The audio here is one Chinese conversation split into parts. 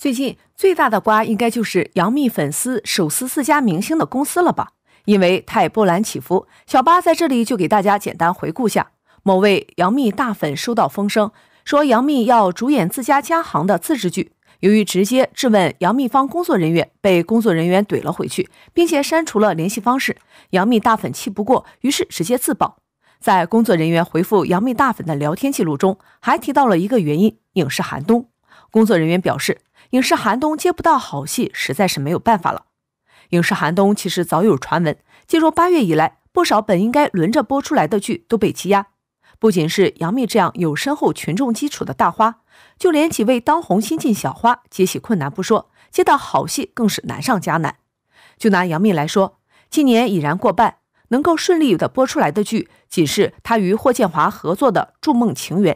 最近最大的瓜应该就是杨幂粉丝手撕自家明星的公司了吧？因为太波澜起伏，小八在这里就给大家简单回顾下。某位杨幂大粉收到风声，说杨幂要主演自家家行的自制剧，由于直接质问杨幂方工作人员，被工作人员怼了回去，并且删除了联系方式。杨幂大粉气不过，于是直接自曝。在工作人员回复杨幂大粉的聊天记录中，还提到了一个原因：影视寒冬。工作人员表示。影视寒冬接不到好戏，实在是没有办法了。影视寒冬其实早有传闻，进入八月以来，不少本应该轮着播出来的剧都被积压。不仅是杨幂这样有深厚群众基础的大花，就连几位当红新晋小花接戏困难不说，接到好戏更是难上加难。就拿杨幂来说，今年已然过半，能够顺利的播出来的剧仅是她与霍建华合作的《筑梦情缘》，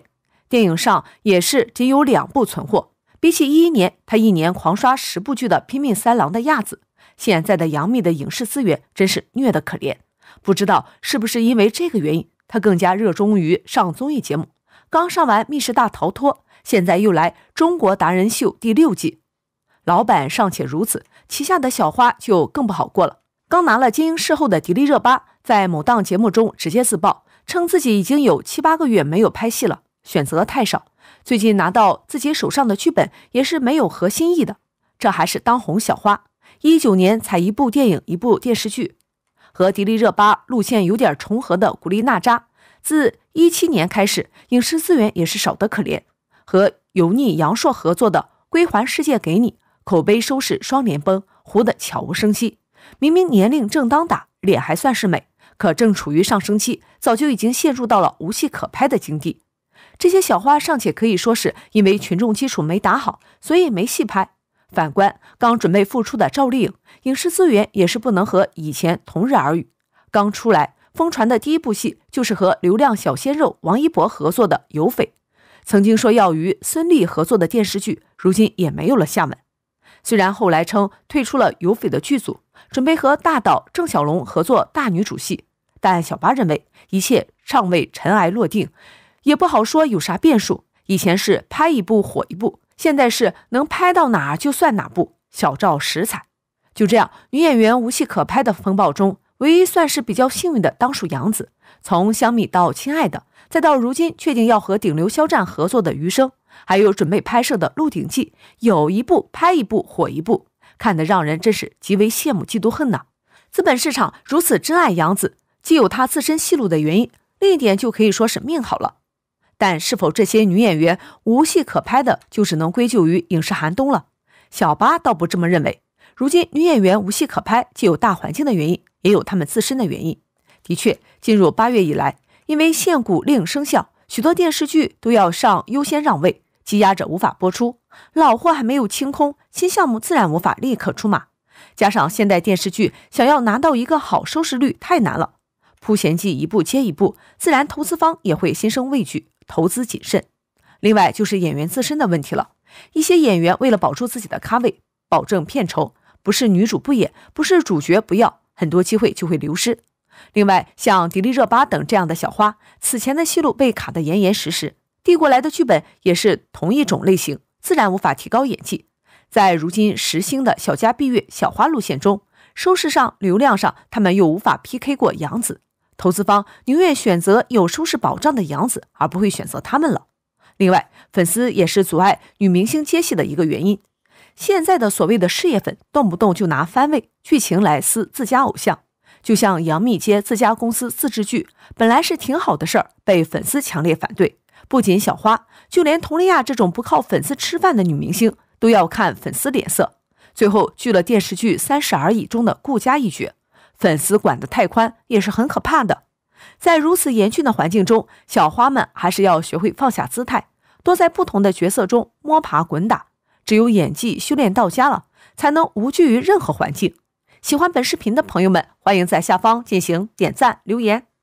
电影上也是仅有两部存货。比起一一年，他一年狂刷十部剧的拼命三郎的亚子，现在的杨幂的影视资源真是虐得可怜。不知道是不是因为这个原因，她更加热衷于上综艺节目。刚上完《密室大逃脱》，现在又来《中国达人秀》第六季。老板尚且如此，旗下的小花就更不好过了。刚拿了金鹰视后的迪丽热巴，在某档节目中直接自曝，称自己已经有七八个月没有拍戏了，选择太少。最近拿到自己手上的剧本也是没有合心意的，这还是当红小花。一九年才一部电影一部电视剧，和迪丽热巴路线有点重合的古力娜扎，自一七年开始影视资源也是少得可怜。和油腻杨烁合作的《归还世界给你》，口碑、收视双连崩，糊得悄无声息。明明年龄正当打，脸还算是美，可正处于上升期，早就已经陷入到了无戏可拍的境地。这些小花尚且可以说是因为群众基础没打好，所以没戏拍。反观刚准备复出的赵丽颖，影视资源也是不能和以前同日而语。刚出来疯传的第一部戏就是和流量小鲜肉王一博合作的《有匪》，曾经说要与孙俪合作的电视剧，如今也没有了下文。虽然后来称退出了《有匪》的剧组，准备和大导郑晓龙合作大女主戏，但小八认为一切尚未尘埃落定。也不好说有啥变数。以前是拍一部火一部，现在是能拍到哪就算哪部。小赵实惨。就这样，女演员无戏可拍的风暴中，唯一算是比较幸运的当属杨紫。从香蜜到亲爱的，再到如今确定要和顶流肖战合作的余生，还有准备拍摄的《鹿鼎记》，有一部拍一部火一部，看得让人真是极为羡慕嫉妒恨呐。资本市场如此珍爱杨紫，既有她自身戏路的原因，另一点就可以说是命好了。但是否这些女演员无戏可拍的，就只能归咎于影视寒冬了？小八倒不这么认为。如今女演员无戏可拍，既有大环境的原因，也有她们自身的原因。的确，进入八月以来，因为限股令生效，许多电视剧都要上优先让位，积压着无法播出。老货还没有清空，新项目自然无法立刻出马。加上现代电视剧想要拿到一个好收视率太难了，铺贤记》一部接一部，自然投资方也会心生畏惧。投资谨慎，另外就是演员自身的问题了。一些演员为了保住自己的咖位，保证片酬，不是女主不演，不是主角不要，很多机会就会流失。另外，像迪丽热巴等这样的小花，此前的戏路被卡得严严实实，递过来的剧本也是同一种类型，自然无法提高演技。在如今时兴的小家碧玉小花路线中，收视上、流量上，他们又无法 P K 过杨紫。投资方宁愿选择有收视保障的杨子，而不会选择他们了。另外，粉丝也是阻碍女明星接戏的一个原因。现在的所谓的事业粉，动不动就拿番位、剧情来撕自家偶像。就像杨幂接自家公司自制剧，本来是挺好的事儿，被粉丝强烈反对。不仅小花，就连佟丽娅这种不靠粉丝吃饭的女明星，都要看粉丝脸色，最后拒了电视剧《三十而已》中的顾佳一角。粉丝管得太宽也是很可怕的，在如此严峻的环境中，小花们还是要学会放下姿态，多在不同的角色中摸爬滚打，只有演技修炼到家了，才能无惧于任何环境。喜欢本视频的朋友们，欢迎在下方进行点赞留言。